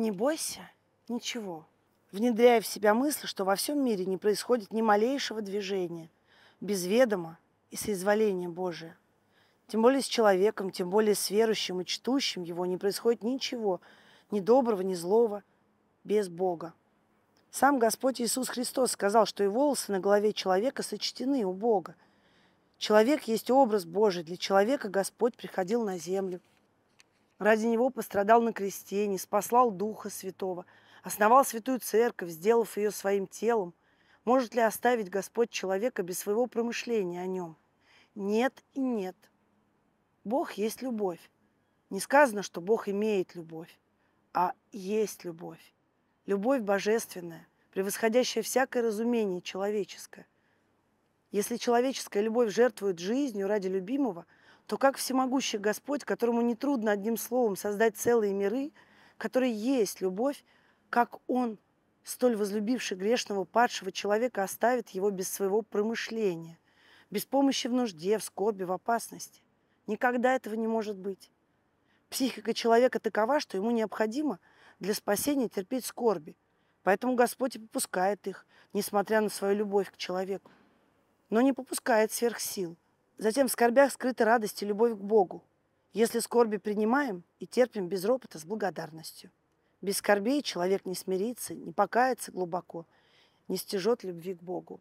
Не бойся ничего, внедряя в себя мысль, что во всем мире не происходит ни малейшего движения, без ведома и соизволения Божия. Тем более с человеком, тем более с верующим и чтущим его не происходит ничего, ни доброго, ни злого, без Бога. Сам Господь Иисус Христос сказал, что и волосы на голове человека сочтены у Бога. Человек есть образ Божий, для человека Господь приходил на землю. Ради него пострадал на кресте, не спаслал Духа Святого, основал Святую Церковь, сделав ее своим телом. Может ли оставить Господь человека без своего промышления о нем? Нет и нет. Бог есть любовь. Не сказано, что Бог имеет любовь, а есть любовь. Любовь божественная, превосходящая всякое разумение человеческое. Если человеческая любовь жертвует жизнью ради любимого – то как всемогущий Господь, которому нетрудно одним словом создать целые миры, который есть любовь, как Он, столь возлюбивший грешного падшего человека, оставит его без своего промышления, без помощи в нужде, в скорби, в опасности. Никогда этого не может быть. Психика человека такова, что ему необходимо для спасения терпеть скорби. Поэтому Господь и попускает их, несмотря на свою любовь к человеку. Но не попускает сверх сил – Затем в скорбях скрыта радость и любовь к Богу. Если скорби принимаем и терпим без ропота с благодарностью. Без скорбей человек не смирится, не покается глубоко, не стяжет любви к Богу.